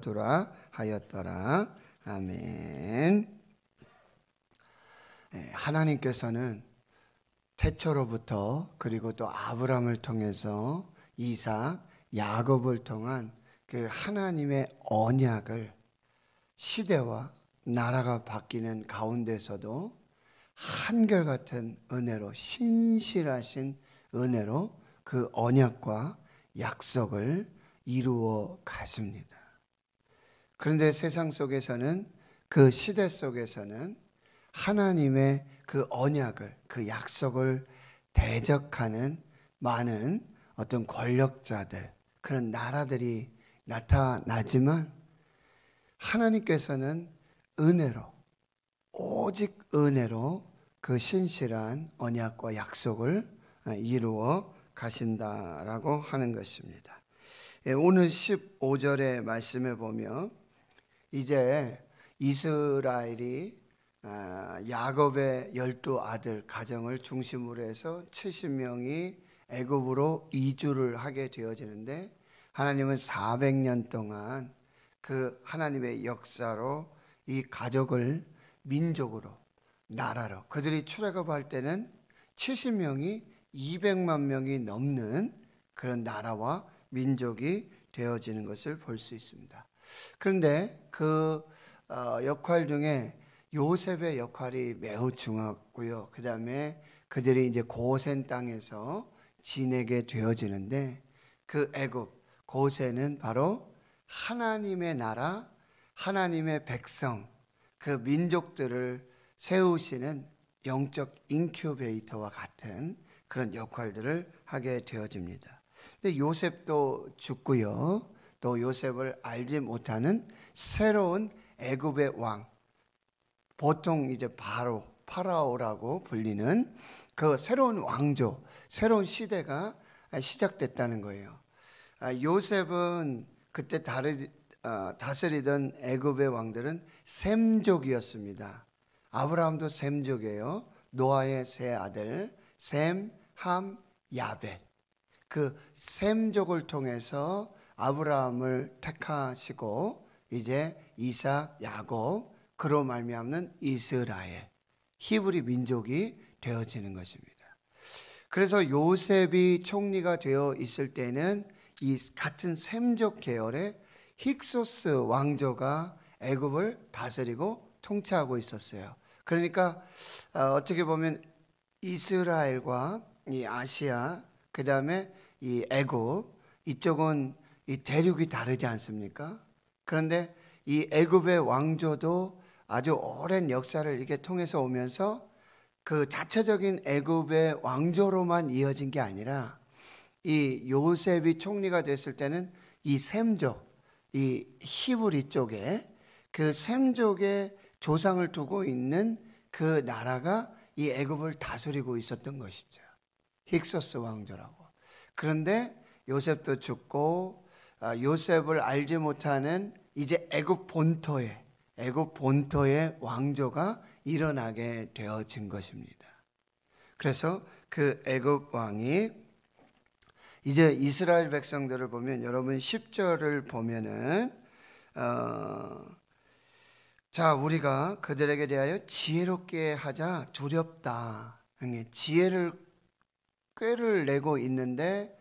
돌아하였더라. 아멘. 예, 하나님께서는 태초로부터 그리고 또아브라함을 통해서 이삭, 야곱을 통한 그 하나님의 언약을 시대와 나라가 바뀌는 가운데서도 한결같은 은혜로 신실하신 은혜로 그 언약과 약속을 이루어 가십니다. 그런데 세상 속에서는 그 시대 속에서는 하나님의 그 언약을 그 약속을 대적하는 많은 어떤 권력자들 그런 나라들이 나타나지만 하나님께서는 은혜로 오직 은혜로 그 신실한 언약과 약속을 아, 이루어 가신다라고 하는 것입니다. 예, 오늘 15절의 말씀에 보면 이제 이스라엘이 아, 야곱의 열두 아들 가정을 중심으로 해서 70명이 애굽으로 이주를 하게 되어지는데 하나님은 400년 동안 그 하나님의 역사로 이 가족을 민족으로 나라로 그들이 출애굽할 때는 70명이 200만 명이 넘는 그런 나라와 민족이 되어지는 것을 볼 수 있습니다. 그런데 그 어, 역할 중에 요셉의 역할이 매우 중요하고요. 그 다음에 그들이 이제 고센 땅에서 지내게 되어지는데 그 애굽 고센은 바로 하나님의 나라, 하나님의 백성, 그 민족들을 세우시는 영적 인큐베이터와 같은 그런 역할들을 하게 되어집니다. 근데 요셉도 죽고요. 또 요셉을 알지 못하는 새로운 애굽의 왕 보통 이제 바로 파라오라고 불리는 그 새로운 왕조, 새로운 시대가 시작됐다는 거예요. 아, 요셉은 그때 다르, 어, 다스리던 애굽의 왕들은 샘족이었습니다 아브라함도 샘족이에요 노아의 세 아들 샘, 함, 야벳. 그샘족을 통해서 아브라함을 택하시고 이제 이사 야곱 그로 말미암는 이스라엘 히브리 민족이 되어지는 것입니다. 그래서 요셉이 총리가 되어 있을 때는 이 같은 셈족 계열의 힉소스 왕조가 애굽을 다스리고 통치하고 있었어요. 그러니까 어, 어떻게 보면 이스라엘과 이 아시아 그 다음에 이 애굽 이쪽은 이 대륙이 다르지 않습니까? 그런데 이 애굽의 왕조도 아주 오랜 역사를 이렇게 통해서 오면서 그 자체적인 애굽의 왕조로만 이어진 게 아니라 이 요셉이 총리가 됐을 때는 이 셈족, 이 히브리 쪽에 그 셈족의 조상을 두고 있는 그 나라가 이 애굽을 다스리고 있었던 것이죠. 힉소스 왕조라고. 그런데 요셉도 죽고 아, 요셉을 알지 못하는 이제 애굽 본토에 애굽 본토의 왕조가 일어나게 되어진 것입니다. 그래서 그 애굽 왕이 이제 이스라엘 백성들을 보면 여러분 10절을 보면은 어, 자 우리가 그들에게 대하여 지혜롭게 하자 두렵다. 지혜를 꾀를 내고 있는데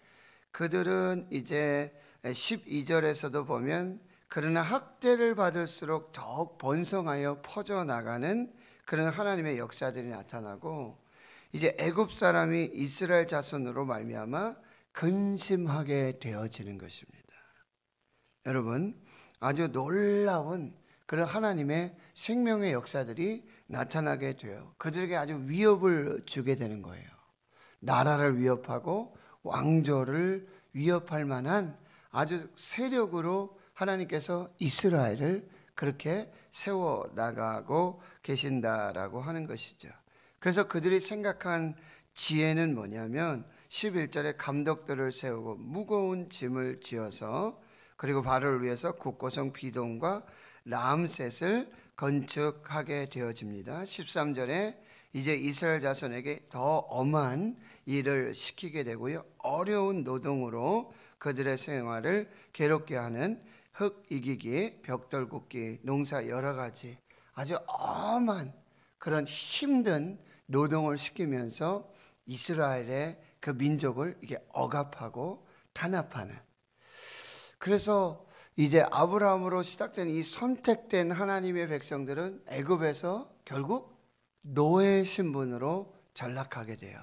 그들은 이제 12절에서도 보면 그러나 학대를 받을수록 더욱 번성하여 퍼져나가는 그런 하나님의 역사들이 나타나고 이제 애굽 사람이 이스라엘 자손으로 말미암아 근심하게 되어지는 것입니다. 여러분 아주 놀라운 그런 하나님의 생명의 역사들이 나타나게 돼요. 그들에게 아주 위협을 주게 되는 거예요. 나라를 위협하고 왕조를 위협할 만한 아주 세력으로 하나님께서 이스라엘을 그렇게 세워 나가고 계신다라고 하는 것이죠. 그래서 그들이 생각한 지혜는 뭐냐면 11절에 감독들을 세우고 무거운 짐을 지어서 그리고 발을 위해서 국고성 비동과 라암셋을 건축하게 되어집니다. 13절에 이제 이스라엘 자손에게 더 엄한 일을 시키게 되고요. 어려운 노동으로 그들의 생활을 괴롭게 하는 흙 이기기, 벽돌 굽기, 농사 여러 가지 아주 엄한 그런 힘든 노동을 시키면서 이스라엘의 그 민족을 이게 억압하고 탄압하는 그래서 이제 아브라함으로 시작된 이 선택된 하나님의 백성들은 애굽에서 결국 노예 신분으로 전락하게 돼요.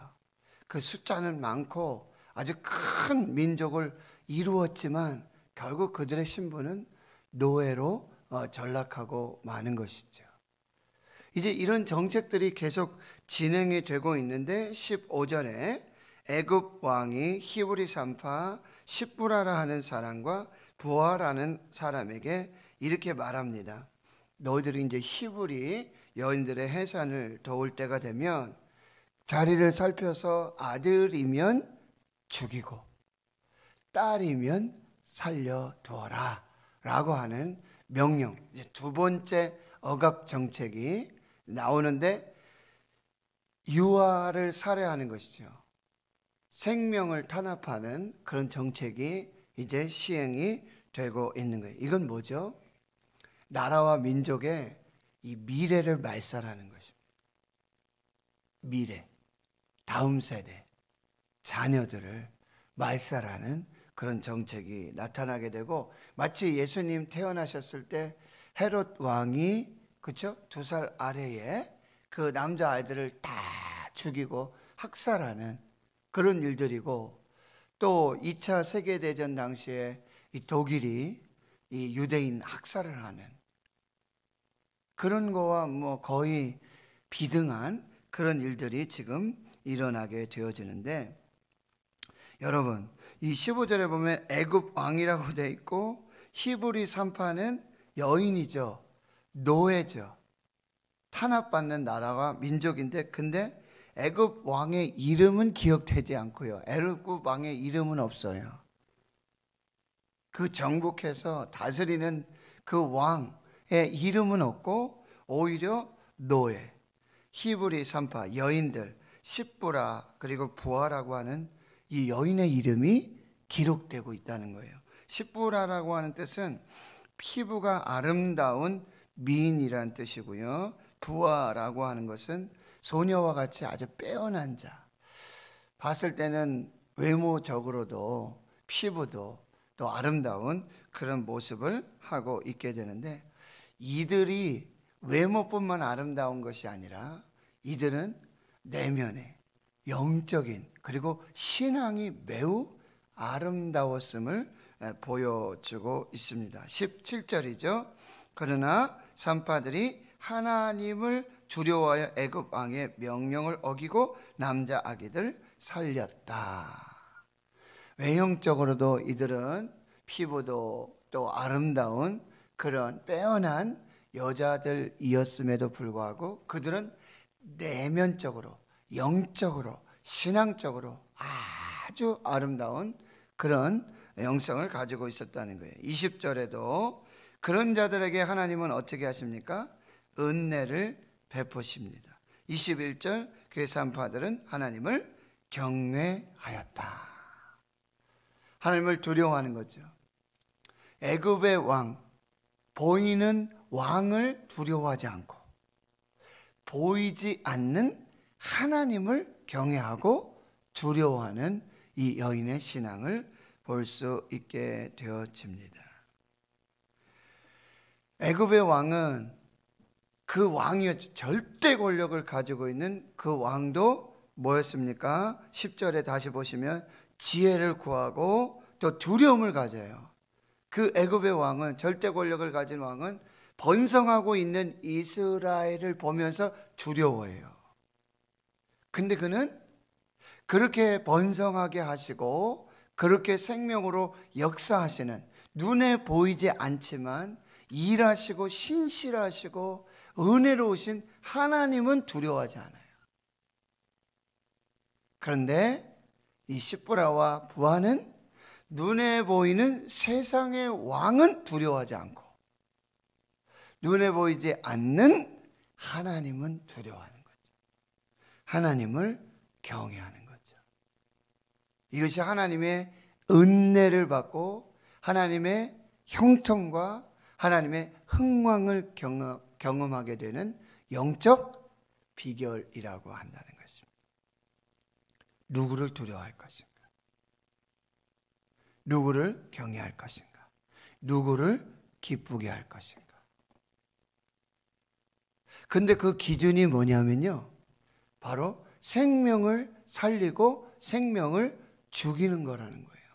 그 숫자는 많고 아주 큰 민족을 이루었지만 결국 그들의 신분은 노예로 어, 전락하고 마는 것이죠. 이제 이런 정책들이 계속 진행이 되고 있는데 15절에 애굽 왕이 히브리 산파 십부라라 하는 사람과 부하라는 사람에게 이렇게 말합니다. 너희들이 이제 히브리 여인들의 해산을 도울 때가 되면 자리를 살펴서 아들이면 죽이고 딸이면 살려두어라 라고 하는 명령 두 번째 억압 정책이 나오는데 유아를 살해하는 것이죠. 생명을 탄압하는 그런 정책이 이제 시행이 되고 있는 거예요. 이건 뭐죠? 나라와 민족의 이 미래를 말살하는 것입니다. 미래, 다음 세대, 자녀들을 말살하는 그런 정책이 나타나게 되고 마치 예수님 태어나셨을 때 헤롯 왕이 그쵸두 살 아래에 그 남자 아이들을 다 죽이고 학살하는 그런 일들이고 또 2차 세계 대전 당시에 이 독일이 이 유대인 학살을 하는 그런 거와 뭐 거의 비등한 그런 일들이 지금 일어나게 되어지는데 여러분 이 15절에 보면 애굽 왕이라고 돼 있고 히브리 3파는 여인이죠. 노예죠. 탄압받는 나라가 민족인데 근데 애굽 왕의 이름은 기억되지 않고요. 애굽 왕의 이름은 없어요. 그 정복해서 다스리는 그 왕의 이름은 없고 오히려 노예, 히브리 산파 여인들, 십부라 그리고 부하라고 하는 이 여인의 이름이 기록되고 있다는 거예요. 십부라라고 하는 뜻은 피부가 아름다운 미인이라는 뜻이고요. 부하라고 하는 것은 소녀와 같이 아주 빼어난 자. 봤을 때는 외모적으로도 피부도 또 아름다운 그런 모습을 하고 있게 되는데 이들이 외모뿐만 아름다운 것이 아니라 이들은 내면의 영적인 그리고 신앙이 매우 아름다웠음을 보여주고 있습니다. 17절이죠. 그러나 산파들이 하나님을 두려워하여 애굽 왕의 명령을 어기고 남자 아기들 살렸다. 외형적으로도 이들은 피부도 또 아름다운 그런 빼어난 여자들이었음에도 불구하고 그들은 내면적으로 영적으로 신앙적으로 아. 아주 아름다운 그런 영성을 가지고 있었다는 거예요. 20절에도 그런 자들에게 하나님은 어떻게 하십니까? 은혜를 베푸십니다. 21절 괴산파들은 하나님을 경외하였다. 하나님을 두려워하는 거죠. 애굽의 왕 보이는 왕을 두려워하지 않고 보이지 않는 하나님을 경외하고 두려워하는 이 여인의 신앙을 볼 수 있게 되어집니다. 애굽의 왕은 그 왕이었죠. 절대 권력을 가지고 있는 그 왕도 뭐였습니까? 10절에 다시 보시면 지혜를 구하고 또 두려움을 가져요. 그 애굽의 왕은 절대 권력을 가진 왕은 번성하고 있는 이스라엘을 보면서 두려워해요. 근데 그는 그렇게 번성하게 하시고 그렇게 생명으로 역사하시는 눈에 보이지 않지만 일하시고 신실하시고 은혜로우신 하나님은 두려워하지 않아요. 그런데 이 십부라와 부하는 눈에 보이는 세상의 왕은 두려워하지 않고 눈에 보이지 않는 하나님은 두려워하는 하나님을 경외하는 거죠. 이것이 하나님의 은혜를 받고 하나님의 형통과 하나님의 흥왕을 경험하게 되는 영적 비결이라고 한다는 것입니다. 누구를 두려워할 것인가? 누구를 경외할 것인가? 누구를 기쁘게 할 것인가? 근데 그 기준이 뭐냐면요. 바로 생명을 살리고 생명을 죽이는 거라는 거예요.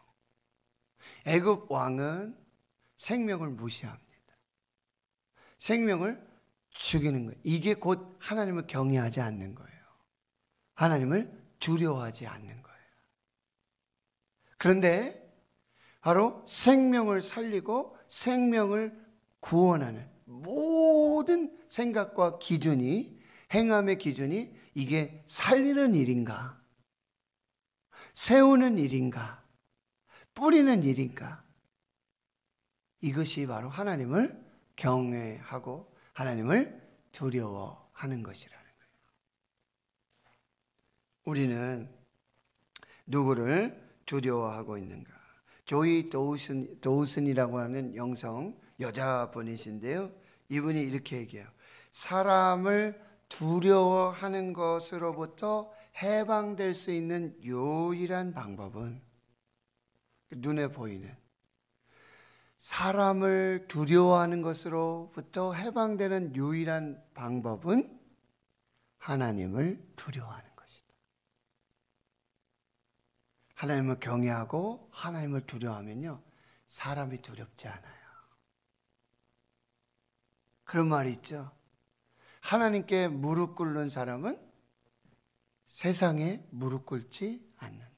애굽 왕은 생명을 무시합니다. 생명을 죽이는 거예요. 이게 곧 하나님을 경외하지 않는 거예요. 하나님을 두려워하지 않는 거예요. 그런데 바로 생명을 살리고 생명을 구원하는 모든 생각과 기준이 행함의 기준이 이게 살리는 일인가? 세우는 일인가? 뿌리는 일인가? 이것이 바로 하나님을 경외하고 하나님을 두려워하는 것이라는 거예요. 우리는 누구를 두려워하고 있는가? 조이 도우슨, 도우슨이라고 하는 영성 여자분이신데요. 이분이 이렇게 얘기해요. 사람을 두려워하는 것으로부터 해방될 수 있는 유일한 방법은 눈에 보이는 사람을 두려워하는 것으로부터 해방되는 유일한 방법은 하나님을 두려워하는 것이다. 하나님을 경외하고 하나님을 두려워하면요. 사람이 두렵지 않아요. 그런 말이 있죠. 하나님께 무릎 꿇는 사람은 세상에 무릎 꿇지 않는다.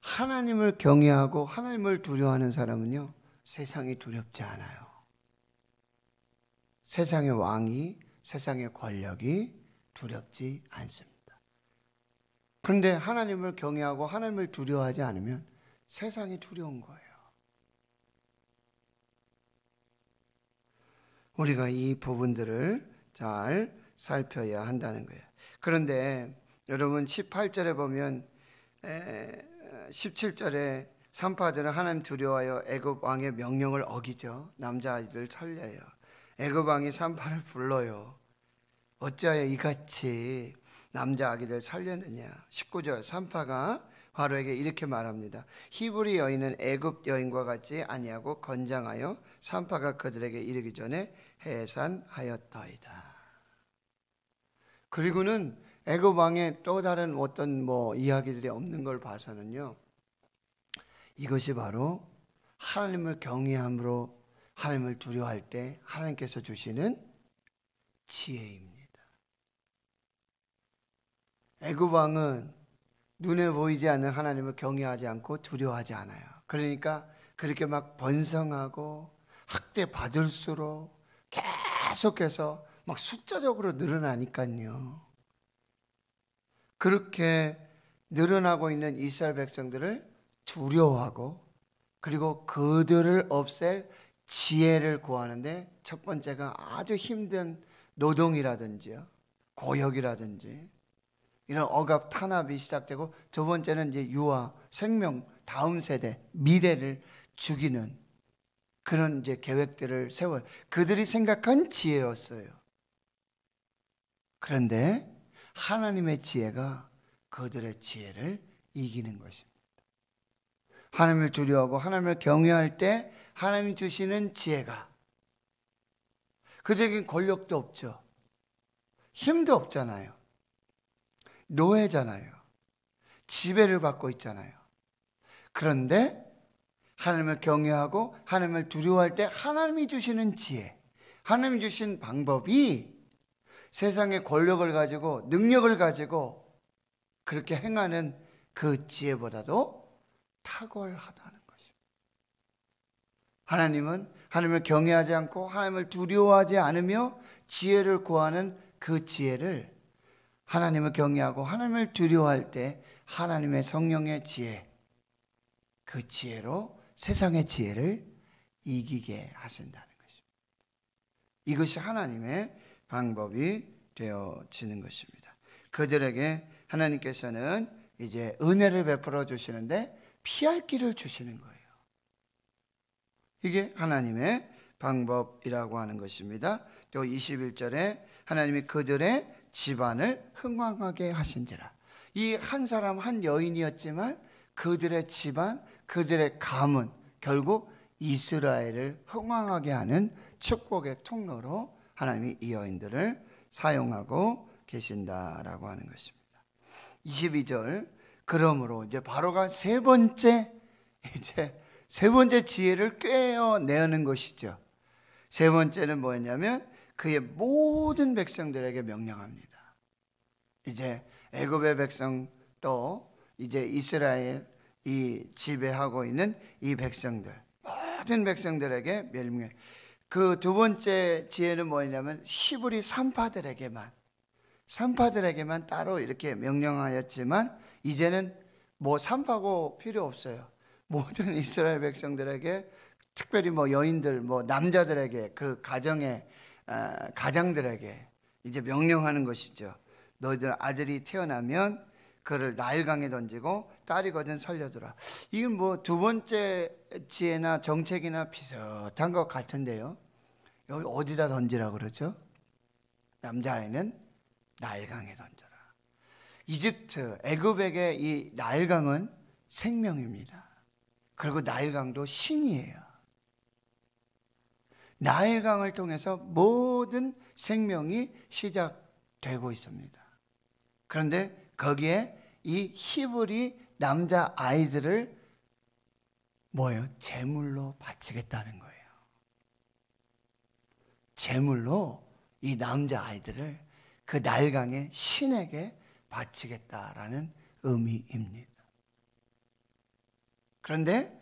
하나님을 경외하고 하나님을 두려워하는 사람은요, 세상이 두렵지 않아요. 세상의 왕이, 세상의 권력이 두렵지 않습니다. 그런데 하나님을 경외하고 하나님을 두려워하지 않으면 세상이 두려운 거예요. 우리가 이 부분들을 잘 살펴야 한다는 거예요. 그런데 여러분 18절에 보면 17절에 산파들은 하나님 두려워하여 애굽 왕의 명령을 어기죠. 남자아이들 살려요. 애굽 왕이 산파를 불러요. 어찌하여 이같이 남자 아기들 살려느냐. 19절 산파가 바로에게 이렇게 말합니다. 히브리 여인은 애굽 여인과 같지 아니하고 건장하여 산파가 그들에게 이르기 전에 해산하였더이다. 그리고는 애굽 왕의 또 다른 어떤 뭐 이야기들이 없는 걸 봐서는요. 이것이 바로 하나님을 경외함으로 하나님을 두려워할 때 하나님께서 주시는 지혜입니다. 애굽 왕은 눈에 보이지 않는 하나님을 경외하지 않고 두려워하지 않아요. 그러니까 그렇게 막 번성하고 학대 받을수록 계속해서 막 숫자적으로 늘어나니까요. 그렇게 늘어나고 있는 이스라엘 백성들을 두려워하고 그리고 그들을 없앨 지혜를 구하는데 첫 번째가 아주 힘든 노동이라든지 고역이라든지 이런 억압 탄압이 시작되고 두 번째는 이제 유아 생명 다음 세대 미래를 죽이는 그런 이제 계획들을 세워 그들이 생각한 지혜였어요. 그런데 하나님의 지혜가 그들의 지혜를 이기는 것입니다. 하나님을 두려워하고 하나님을 경외할 때 하나님 주시는 지혜가 그들에겐 권력도 없죠. 힘도 없잖아요. 노예잖아요. 지배를 받고 있잖아요. 그런데 하나님을 경외하고 하나님을 두려워할 때 하나님이 주시는 지혜, 하나님이 주신 방법이 세상의 권력을 가지고 능력을 가지고 그렇게 행하는 그 지혜보다도 탁월하다는 것입니다. 하나님은 하나님을 경외하지 않고 하나님을 두려워하지 않으며 지혜를 구하는 그 지혜를 하나님을 경외하고 하나님을 두려워할 때 하나님의 성령의 지혜, 그 지혜로 세상의 지혜를 이기게 하신다는 것입니다. 이것이 하나님의 방법이 되어지는 것입니다. 그들에게 하나님께서는 이제 은혜를 베풀어 주시는데 피할 길을 주시는 거예요. 이게 하나님의 방법이라고 하는 것입니다. 또 21절에 하나님이 그들의 집안을 흥왕하게 하신지라. 이 한 사람 한 여인이었지만 그들의 집안 그들의 감은 결국 이스라엘을 흥황하게 하는 축복의 통로로 하나님이 이 여인들을 사용하고 계신다라고 하는 것입니다. 22절 그러므로 이제 바로가 세 번째 이제 세 번째 지혜를 꿰어내는 것이죠. 세 번째는 뭐였냐면 그의 모든 백성들에게 명령합니다. 이제 애굽의 백성 또 이제 이스라엘 이 지배하고 있는 이 백성들 모든 백성들에게 멸망해. 그두 번째 지혜는 뭐냐면 히브리 산파들에게만 산파들에게만 따로 이렇게 명령하였지만 이제는 뭐 산파고 필요 없어요. 모든 이스라엘 백성들에게 특별히 뭐 여인들 뭐 남자들에게 그 가정의 아, 가장들에게 이제 명령하는 것이죠. 너희들 아들이 태어나면 그를 나일강에 던지고 딸이거든 살려주라. 이건 뭐 두 번째 지혜나 정책이나 비슷한 것 같은데요. 여기 어디다 던지라 그러죠? 남자아이는 나일강에 던져라. 이집트 애굽에게 이 나일강은 생명입니다. 그리고 나일강도 신이에요. 나일강을 통해서 모든 생명이 시작되고 있습니다. 그런데 거기에 이 히브리 남자 아이들을 뭐예요? 제물로 바치겠다는 거예요. 제물로 이 남자 아이들을 그 날강의 신에게 바치겠다라는 의미입니다. 그런데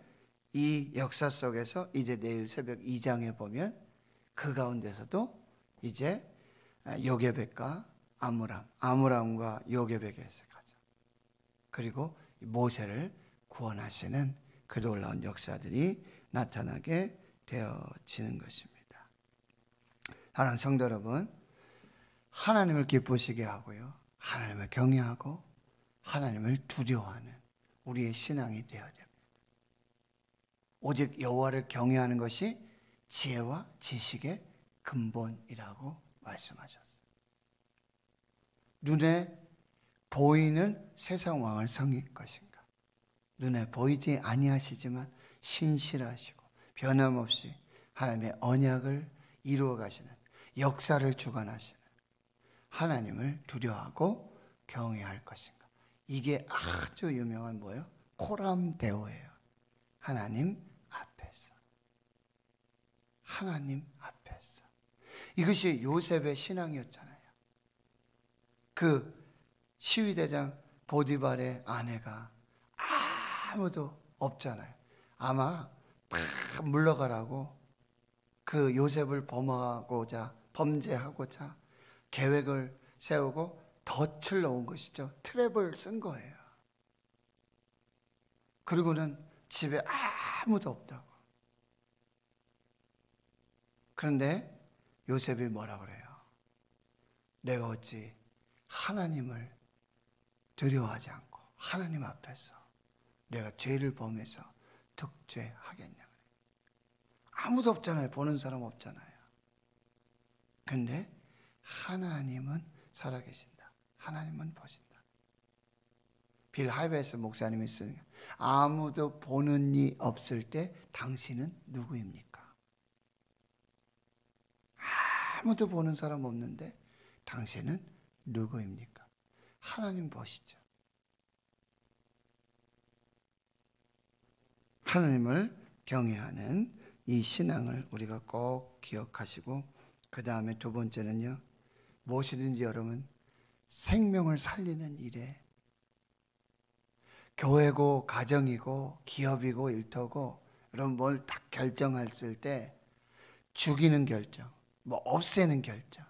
이 역사 속에서 이제 내일 새벽 2장에 보면 그 가운데서도 이제 요게백과 아무람, 아무람과 요게백에서 그리고 모세를 구원하시는 그 놀라운 역사들이 나타나게 되어지는 것입니다. 하나 성도 여러분, 하나님을 기쁘시게 하고요. 하나님을 경외하고 하나님을 두려워하는 우리의 신앙이 되어야 됩니다. 오직 여호와를 경외하는 것이 지혜와 지식의 근본이라고 말씀하셨어요. 눈에 보이는 세상 왕을 섬길 것인가? 눈에 보이지 아니하시지만 신실하시고 변함없이 하나님의 언약을 이루어 가시는 역사를 주관하시는 하나님을 두려워하고 경외할 것인가? 이게 아주 유명한 뭐예요? 코람 대오예요. 하나님 앞에서. 하나님 앞에서. 이것이 요셉의 신앙이었잖아요. 그 시위대장 보디발의 아내가 아무도 없잖아요. 아마 팍 물러가라고 그 요셉을 범하고자 범죄하고자 계획을 세우고 덫을 놓은 것이죠. 트랩을 쓴 거예요. 그리고는 집에 아무도 없다고. 그런데 요셉이 뭐라 그래요? 내가 어찌 하나님을 두려워하지 않고 하나님 앞에서 내가 죄를 범해서 득죄하겠냐. 아무도 없잖아요. 보는 사람 없잖아요. 근데 하나님은 살아계신다. 하나님은 보신다. 빌 하이베스 목사님이 쓰는 아무도 보는 이 없을 때 당신은 누구입니까? 아무도 보는 사람 없는데 당신은 누구입니까? 하나님 보시죠. 하나님을 경외하는 이 신앙을 우리가 꼭 기억하시고 그 다음에 두 번째는요. 무엇이든지 여러분 생명을 살리는 일에 교회고 가정이고 기업이고 일터고 이런 뭘다 결정했을 때 죽이는 결정, 뭐 없애는 결정,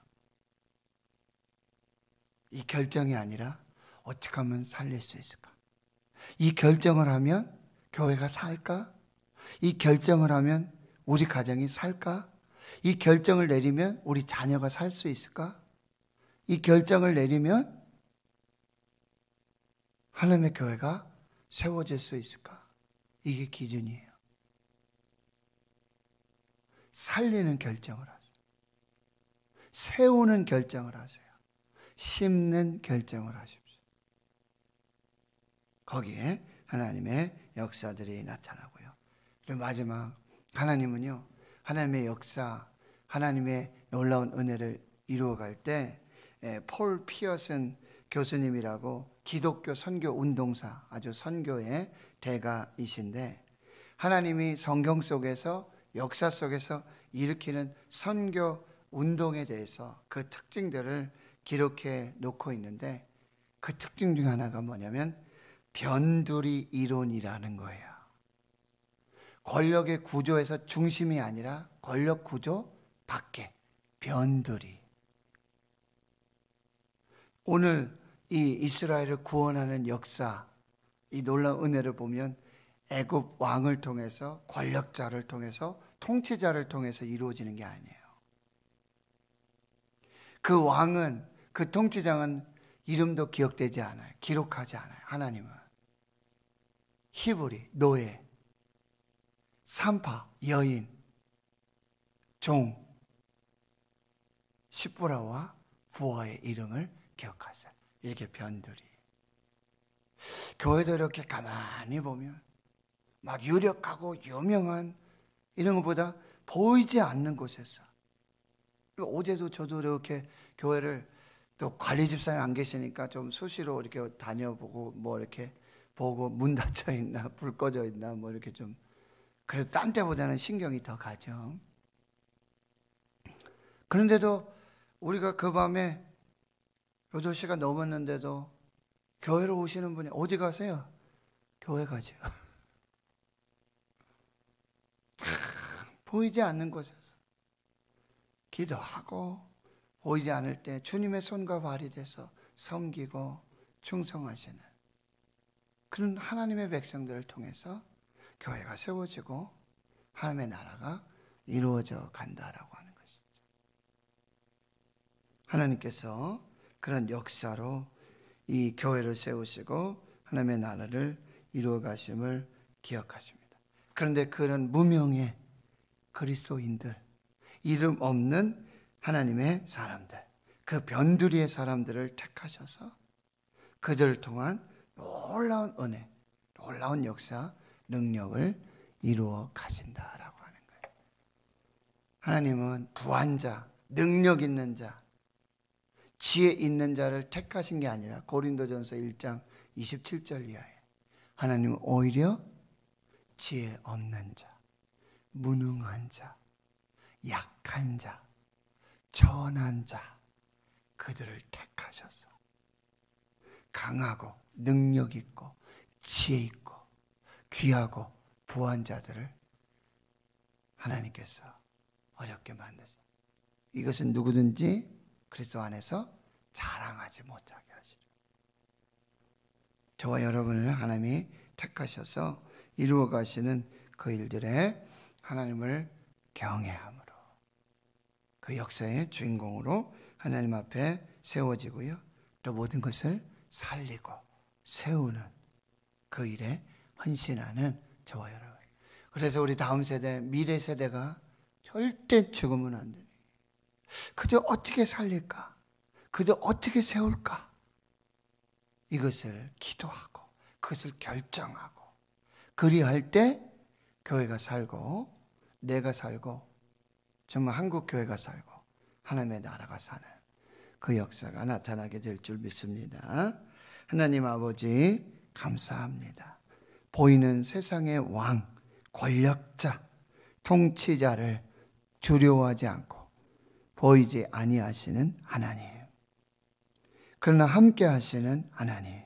이 결정이 아니라 어떻게 하면 살릴 수 있을까? 이 결정을 하면 교회가 살까? 이 결정을 하면 우리 가정이 살까? 이 결정을 내리면 우리 자녀가 살 수 있을까? 이 결정을 내리면 하나님의 교회가 세워질 수 있을까? 이게 기준이에요. 살리는 결정을 하세요. 세우는 결정을 하세요. 심는 결정을 하십시오. 거기에 하나님의 역사들이 나타나고요. 그리고 마지막 하나님은요. 하나님의 역사, 하나님의 놀라운 은혜를 이루어갈 때폴 예, 피어슨 교수님이라고 기독교 선교 운동사 아주 선교의 대가이신데 하나님이 성경 속에서 역사 속에서 일으키는 선교 운동에 대해서 그 특징들을 기록해 놓고 있는데 그 특징 중 하나가 뭐냐면 변두리 이론이라는 거예요. 권력의 구조에서 중심이 아니라 권력 구조 밖에 변두리. 오늘 이 이스라엘을 구원하는 역사, 이 놀라운 은혜를 보면 애굽 왕을 통해서 권력자를 통해서 통치자를 통해서 이루어지는 게 아니에요. 그 왕은 그 통치장은 이름도 기억되지 않아요. 기록하지 않아요. 하나님은. 히브리, 노예, 산파, 여인, 종, 십부라와 부하의 이름을 기억하세요. 이게 변들이. 교회도 이렇게 가만히 보면 막 유력하고 유명한 이런 것보다 보이지 않는 곳에서 어제도 저도 이렇게 교회를 또 관리 집사님 안 계시니까 좀 수시로 이렇게 다녀보고 뭐 이렇게 보고 문 닫혀 있나 불 꺼져 있나 뭐 이렇게 좀그래도딴 때보다는 신경이 더 가죠. 그런데도 우리가 그 밤에 6시가 넘었는데도 교회로 오시는 분이 어디 가세요? 교회 가죠. 아, 보이지 않는 곳에서 기도하고 오지 않을 때 주님의 손과 발이 돼서 섬기고 충성하시는 그런 하나님의 백성들을 통해서 교회가 세워지고 하나님의 나라가 이루어져 간다라고 하는 것이죠. 하나님께서 그런 역사로 이 교회를 세우시고 하나님의 나라를 이루어 가심을 기억하십니다. 그런데 그런 무명의 그리스도인들 이름 없는 하나님의 사람들, 그 변두리의 사람들을 택하셔서 그들 을 통한 놀라운 은혜, 놀라운 역사, 능력을 이루어 가신다라고 하는 거예요. 하나님은 부한 자, 능력 있는 자, 지혜 있는 자를 택하신 게 아니라 고린도전서 1장 27절 이하에 하나님은 오히려 지혜 없는 자, 무능한 자, 약한 자, 전한 자 그들을 택하셔서 강하고 능력 있고 지혜 있고 귀하고 부한 자들을 하나님께서 어렵게 만드세요 이것은 누구든지 그리스도 안에서 자랑하지 못하게 하시죠. 저와 여러분을 하나님이 택하셔서 이루어 가시는 그 일들에 하나님을 경외함으로 그 역사의 주인공으로 하나님 앞에 세워지고요. 또 모든 것을 살리고 세우는 그 일에 헌신하는 저와 여러분. 그래서 우리 다음 세대, 미래 세대가 절대 죽으면 안 되니. 그저 어떻게 살릴까? 그저 어떻게 세울까? 이것을 기도하고, 그것을 결정하고, 그리할 때 교회가 살고, 내가 살고, 정말 한국 교회가 살고 하나님의 나라가 사는 그 역사가 나타나게 될 줄 믿습니다. 하나님 아버지 감사합니다. 보이는 세상의 왕, 권력자, 통치자를 두려워하지 않고 보이지 아니하시는 하나님. 그러나 함께 하시는 하나님.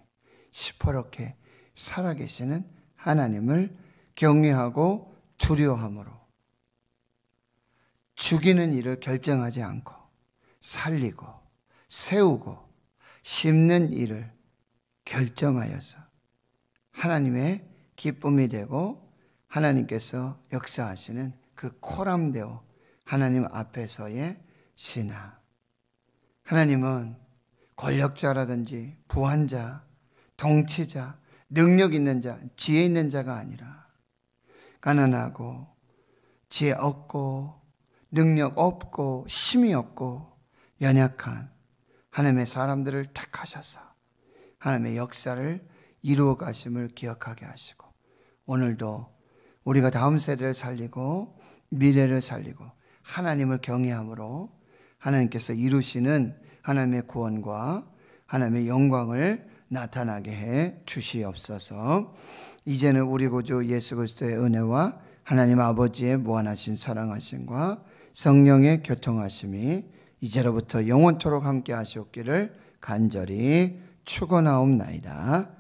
시퍼렇게 살아계시는 하나님을 경외하고 두려함으로 죽이는 일을 결정하지 않고 살리고 세우고 심는 일을 결정하여서 하나님의 기쁨이 되고 하나님께서 역사하시는 그 코람데오 하나님 앞에서의 신하 하나님은 권력자라든지 부한자, 통치자, 능력 있는 자, 지혜 있는 자가 아니라 가난하고 지혜 없고 능력 없고 힘이 없고 연약한 하나님의 사람들을 택하셔서 하나님의 역사를 이루어 가심을 기억하게 하시고 오늘도 우리가 다음 세대를 살리고 미래를 살리고 하나님을 경외함으로 하나님께서 이루시는 하나님의 구원과 하나님의 영광을 나타나게 해 주시옵소서. 이제는 우리 구주 예수 그리스도의 은혜와 하나님 아버지의 무한하신 사랑하심과 성령의 교통하심이 이제로부터 영원토록 함께 하시옵기를 간절히 축원하옵나이다.